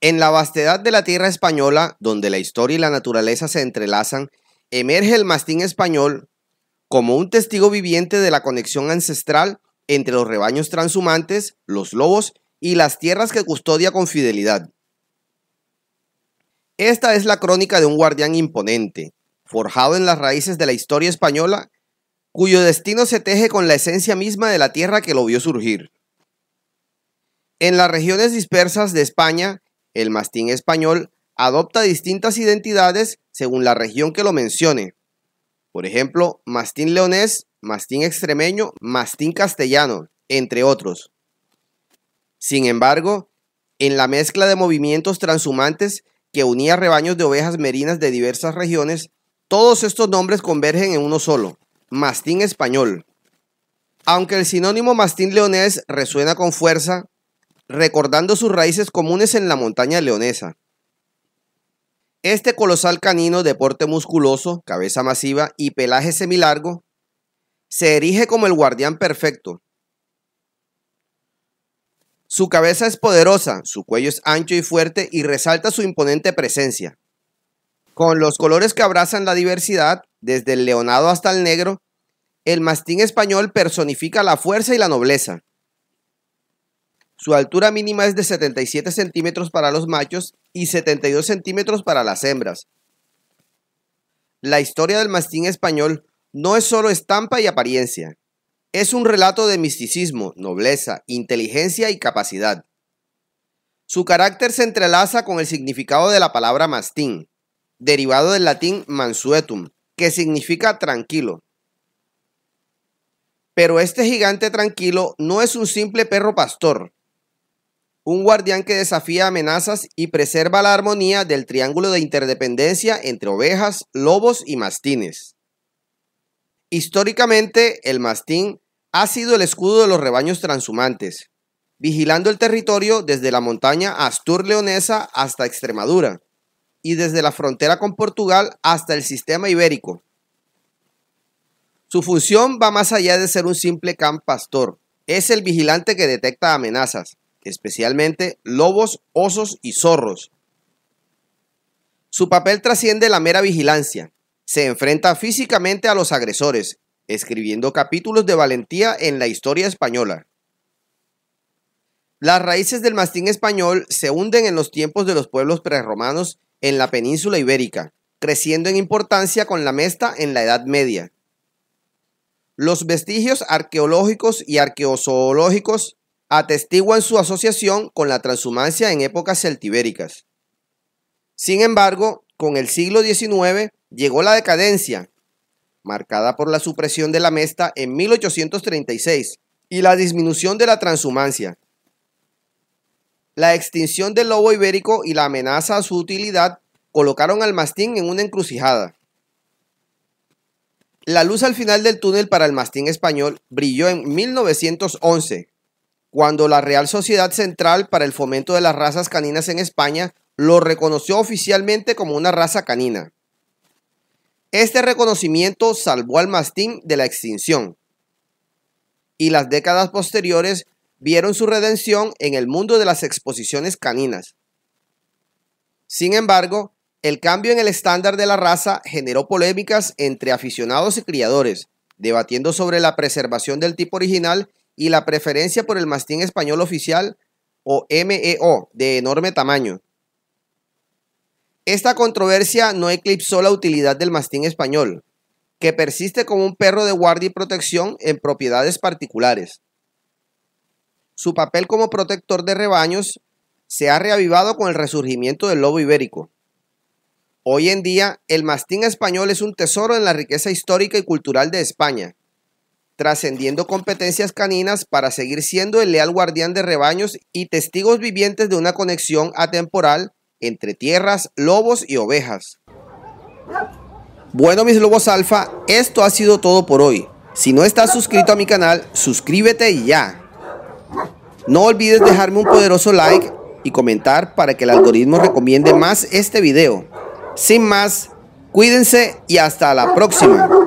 En la vastedad de la tierra española, donde la historia y la naturaleza se entrelazan, emerge el mastín español como un testigo viviente de la conexión ancestral entre los rebaños transhumantes, los lobos y las tierras que custodia con fidelidad. Esta es la crónica de un guardián imponente, forjado en las raíces de la historia española, cuyo destino se teje con la esencia misma de la tierra que lo vio surgir. En las regiones dispersas de España, el mastín español adopta distintas identidades según la región que lo mencione. Por ejemplo, mastín leonés, mastín extremeño, mastín castellano, entre otros. Sin embargo, en la mezcla de movimientos transhumantes que unía rebaños de ovejas merinas de diversas regiones, todos estos nombres convergen en uno solo, mastín español. Aunque el sinónimo mastín leonés resuena con fuerza, recordando sus raíces comunes en la montaña leonesa. Este colosal canino de porte musculoso, cabeza masiva y pelaje semilargo, se erige como el guardián perfecto. Su cabeza es poderosa, su cuello es ancho y fuerte y resalta su imponente presencia. Con los colores que abrazan la diversidad, desde el leonado hasta el negro, el mastín español personifica la fuerza y la nobleza. Su altura mínima es de 77 centímetros para los machos y 72 centímetros para las hembras. La historia del mastín español no es solo estampa y apariencia. Es un relato de misticismo, nobleza, inteligencia y capacidad. Su carácter se entrelaza con el significado de la palabra mastín, derivado del latín mansuetum, que significa tranquilo. Pero este gigante tranquilo no es un simple perro pastor, un guardián que desafía amenazas y preserva la armonía del triángulo de interdependencia entre ovejas, lobos y mastines. Históricamente, el mastín ha sido el escudo de los rebaños transhumantes, vigilando el territorio desde la montaña astur-leonesa hasta Extremadura y desde la frontera con Portugal hasta el sistema ibérico. Su función va más allá de ser un simple can pastor, es el vigilante que detecta amenazas especialmente lobos, osos y zorros. Su papel trasciende la mera vigilancia. Se enfrenta físicamente a los agresores, escribiendo capítulos de valentía en la historia española. Las raíces del mastín español se hunden en los tiempos de los pueblos preromanos en la península ibérica, creciendo en importancia con la mesta en la Edad Media. Los vestigios arqueológicos y arqueozoológicos atestiguan su asociación con la transhumancia en épocas celtibéricas. Sin embargo, con el siglo XIX llegó la decadencia, marcada por la supresión de la mesta en 1836 y la disminución de la transhumancia. La extinción del lobo ibérico y la amenaza a su utilidad colocaron al mastín en una encrucijada. La luz al final del túnel para el mastín español brilló en 1911, cuando la Real Sociedad Central para el Fomento de las Razas Caninas en España lo reconoció oficialmente como una raza canina. Este reconocimiento salvó al mastín de la extinción y las décadas posteriores vieron su redención en el mundo de las exposiciones caninas. Sin embargo, el cambio en el estándar de la raza generó polémicas entre aficionados y criadores, debatiendo sobre la preservación del tipo original y la preferencia por el mastín español oficial o MEO de enorme tamaño. Esta controversia no eclipsó la utilidad del mastín español, que persiste como un perro de guardia y protección en propiedades particulares. Su papel como protector de rebaños se ha reavivado con el resurgimiento del lobo ibérico. Hoy en día, el mastín español es un tesoro en la riqueza histórica y cultural de España, trascendiendo competencias caninas para seguir siendo el leal guardián de rebaños y testigos vivientes de una conexión atemporal entre tierras, lobos y ovejas. Bueno, mis lobos alfa, esto ha sido todo por hoy. Si no estás suscrito a mi canal, suscríbete ya. No olvides dejarme un poderoso like y comentar para que el algoritmo recomiende más este video. Sin más, cuídense y hasta la próxima.